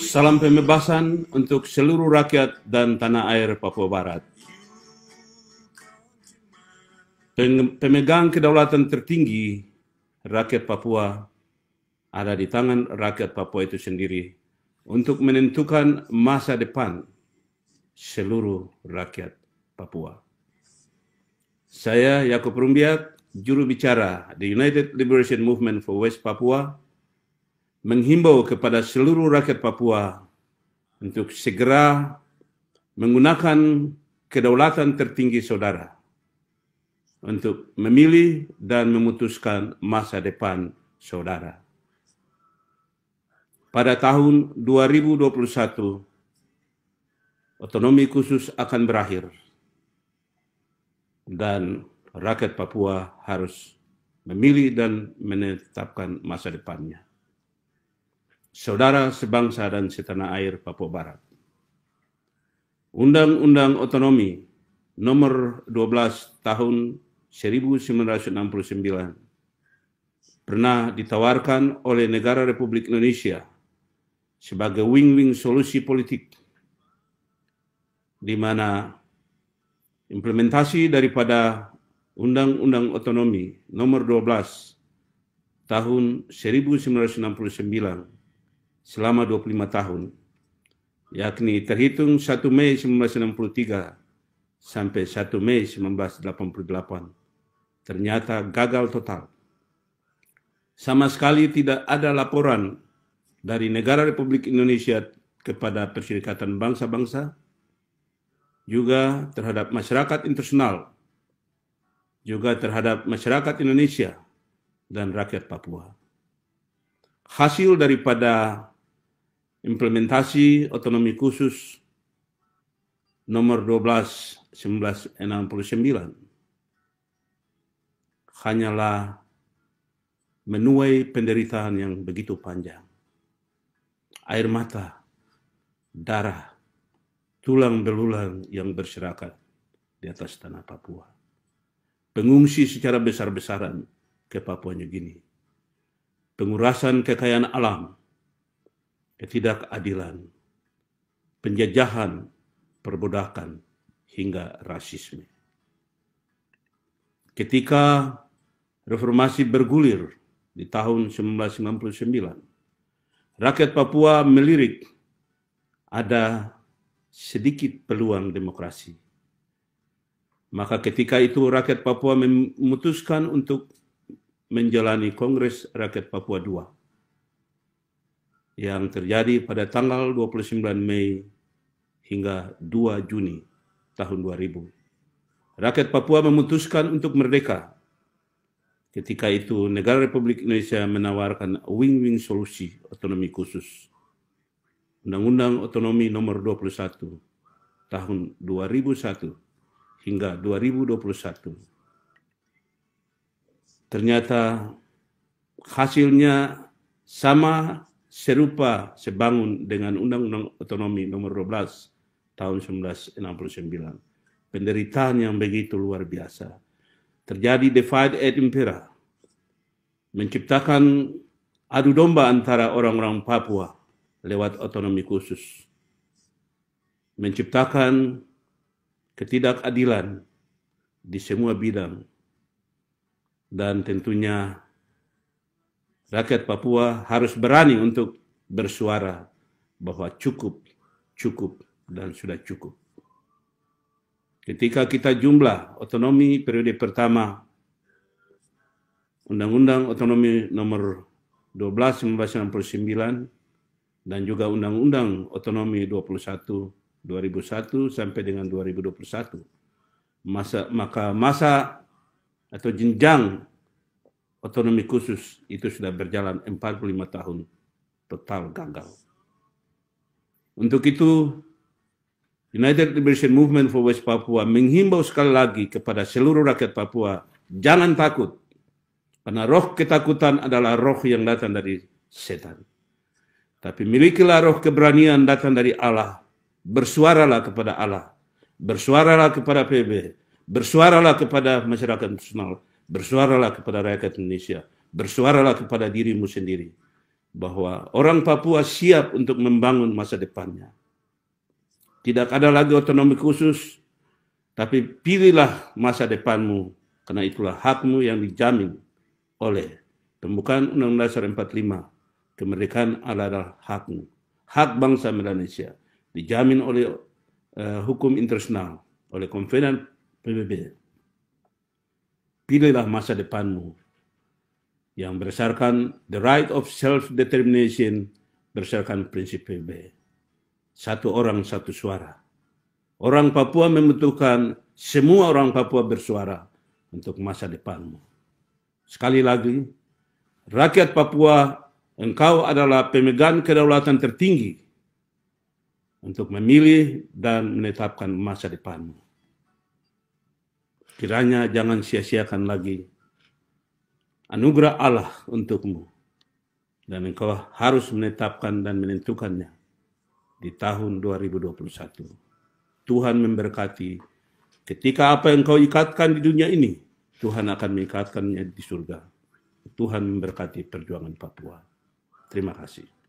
Salam pembebasan untuk seluruh rakyat dan tanah air Papua Barat. Pemegang kedaulatan tertinggi rakyat Papua ada di tangan rakyat Papua itu sendiri untuk menentukan masa depan seluruh rakyat Papua. Saya Yakub Rumbiak juru bicara The United Liberation Movement for West Papua menghimbau kepada seluruh rakyat Papua untuk segera menggunakan kedaulatan tertinggi saudara untuk memilih dan memutuskan masa depan saudara. Pada tahun 2021, otonomi khusus akan berakhir dan rakyat Papua harus memilih dan menetapkan masa depannya. Saudara sebangsa dan setanah air Papua Barat. Undang-Undang Otonomi Nomor 12 Tahun 1969 pernah ditawarkan oleh negara Republik Indonesia sebagai wing-wing solusi politik di mana implementasi daripada Undang-Undang Otonomi Nomor 12 Tahun 1969 selama 25 tahun, yakni terhitung 1 Mei 1963 sampai 1 Mei 1988, ternyata gagal total. Sama sekali tidak ada laporan dari negara Republik Indonesia kepada Perserikatan Bangsa-Bangsa, juga terhadap masyarakat internasional juga terhadap masyarakat Indonesia dan rakyat Papua. Hasil daripada implementasi otonomi khusus nomor 12 1969 hanyalah menuai penderitaan yang begitu panjang. Air mata, darah, tulang belulang yang berserakan di atas tanah Papua pengungsi secara besar-besaran ke Papua New Guinea, pengurasan kekayaan alam, ketidakadilan, penjajahan, perbudakan, hingga rasisme. Ketika reformasi bergulir di tahun 1999, rakyat Papua melirik ada sedikit peluang demokrasi maka ketika itu rakyat Papua memutuskan untuk menjalani Kongres Rakyat Papua II yang terjadi pada tanggal 29 Mei hingga 2 Juni tahun 2000. Rakyat Papua memutuskan untuk merdeka. Ketika itu negara Republik Indonesia menawarkan wing-wing solusi otonomi khusus. Undang-Undang Otonomi Nomor 21 tahun 2001 hingga 2021. Ternyata hasilnya sama serupa sebangun dengan Undang-Undang Otonomi Nomor 12 tahun 1969. Penderitaan yang begitu luar biasa. Terjadi divide et impera. Menciptakan adu domba antara orang-orang Papua lewat otonomi khusus. Menciptakan ketidakadilan di semua bidang. Dan tentunya rakyat Papua harus berani untuk bersuara bahwa cukup, cukup, dan sudah cukup. Ketika kita jumlah otonomi periode pertama, Undang-Undang Otonomi Nomor 12 1999 dan juga Undang-Undang Otonomi 21 2001 sampai dengan 2021. Masa maka masa atau jenjang otonomi khusus itu sudah berjalan 45 tahun total gagal. Untuk itu United Liberation Movement for West Papua menghimbau sekali lagi kepada seluruh rakyat Papua jangan takut karena roh ketakutan adalah roh yang datang dari setan. Tapi milikilah roh keberanian datang dari Allah bersuaralah kepada Allah, bersuaralah kepada PB, bersuaralah kepada masyarakat nasional, bersuaralah kepada rakyat Indonesia, bersuaralah kepada dirimu sendiri bahwa orang Papua siap untuk membangun masa depannya. Tidak ada lagi otonomi khusus, tapi pilihlah masa depanmu karena itulah hakmu yang dijamin oleh Pembukaan Undang-Undang Dasar 45. Kemerdekaan adalah hakmu, hak bangsa Indonesia dijamin oleh uh, hukum internasional, oleh konvenan PBB. Pilihlah masa depanmu yang berdasarkan the right of self-determination berdasarkan prinsip PBB. Satu orang, satu suara. Orang Papua membutuhkan semua orang Papua bersuara untuk masa depanmu. Sekali lagi, rakyat Papua, engkau adalah pemegang kedaulatan tertinggi untuk memilih dan menetapkan masa depanmu. Kiranya jangan sia-siakan lagi anugerah Allah untukmu. Dan engkau harus menetapkan dan menentukannya di tahun 2021. Tuhan memberkati ketika apa yang kau ikatkan di dunia ini, Tuhan akan mengikatkannya di surga. Tuhan memberkati perjuangan Papua. Terima kasih.